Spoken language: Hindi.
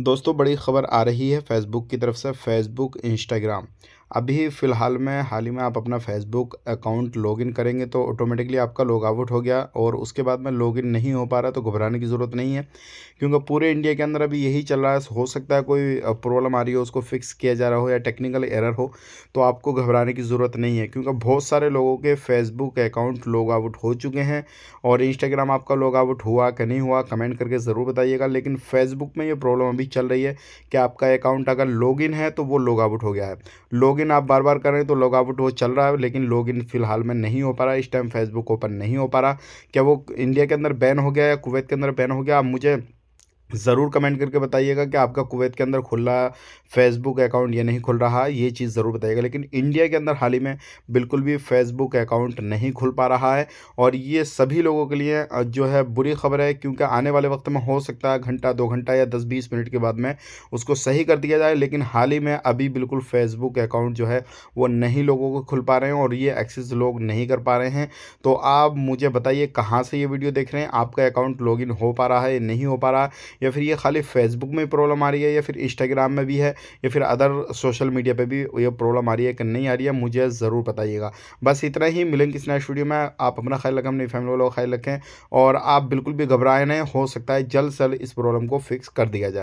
दोस्तों बड़ी खबर आ रही है फेसबुक की तरफ से फेसबुक इंस्टाग्राम अभी फ़िलहाल में हाल ही में आप अपना फेसबुक अकाउंट लॉगिन करेंगे तो ऑटोमेटिकली आपका लॉग आउट हो गया और उसके बाद में लॉगिन नहीं हो पा रहा तो घबराने की ज़रूरत नहीं है क्योंकि पूरे इंडिया के अंदर अभी यही चल रहा है हो सकता है कोई प्रॉब्लम आ रही हो उसको फिक्स किया जा रहा हो या टेक्निकल एरर हो तो आपको घबराने की ज़रूरत नहीं है क्योंकि बहुत सारे लोगों के फेसबुक अकाउंट लॉग आउट हो चुके हैं और इंस्टाग्राम आपका लॉग आउट हुआ कि नहीं हुआ कमेंट करके ज़रूर बताइएगा लेकिन फेसबुक में ये प्रॉब्लम अभी चल रही है कि आपका अकाउंट अगर लॉग है तो वो लॉग आउट हो गया है लॉग लॉगिन आप बार बार कर रहे हैं तो लॉगआउट वो चल रहा है लेकिन लॉगिन फिलहाल में नहीं हो पा रहा इस टाइम फेसबुक ओपन नहीं हो पा रहा क्या वो इंडिया के अंदर बैन हो गया या कुवैत के अंदर बैन हो गया आप मुझे ज़रूर कमेंट करके बताइएगा कि आपका कुवैत के अंदर खुला फेसबुक अकाउंट या नहीं खुल रहा ये चीज़ ज़रूर बताइएगा लेकिन इंडिया के अंदर हाल ही में बिल्कुल भी फेसबुक अकाउंट नहीं खुल पा रहा है और ये सभी लोगों के लिए जो है बुरी खबर है क्योंकि आने वाले वक्त में हो सकता है घंटा दो घंटा या दस बीस मिनट के बाद में उसको सही कर दिया जाए लेकिन हाल ही में अभी बिल्कुल फेसबुक अकाउंट जो है वो नहीं लोगों को खुल पा रहे हैं और ये एक्सेस लोग नहीं कर पा रहे हैं तो आप मुझे बताइए कहाँ से ये वीडियो देख रहे हैं आपका अकाउंट लॉगिन हो पा रहा है नहीं हो पा रहा या फिर ये खाली फेसबुक में प्रॉब्लम आ रही है या फिर इंस्टाग्राम में भी है या फिर अदर सोशल मीडिया पे भी ये प्रॉब्लम आ रही है कि नहीं आ रही है मुझे ज़रूर बताइएगा बस इतना ही मिलेंगे किसी नेक्स्ट वीडियो में आप अपना ख्याल रखें अपनी फैमिली वालों का ख्याल रखें और आप बिल्कुल भी घबराए नहीं हो सकता है जल्द से जल्द इस प्रॉब्लम को फिक्स कर दिया जाए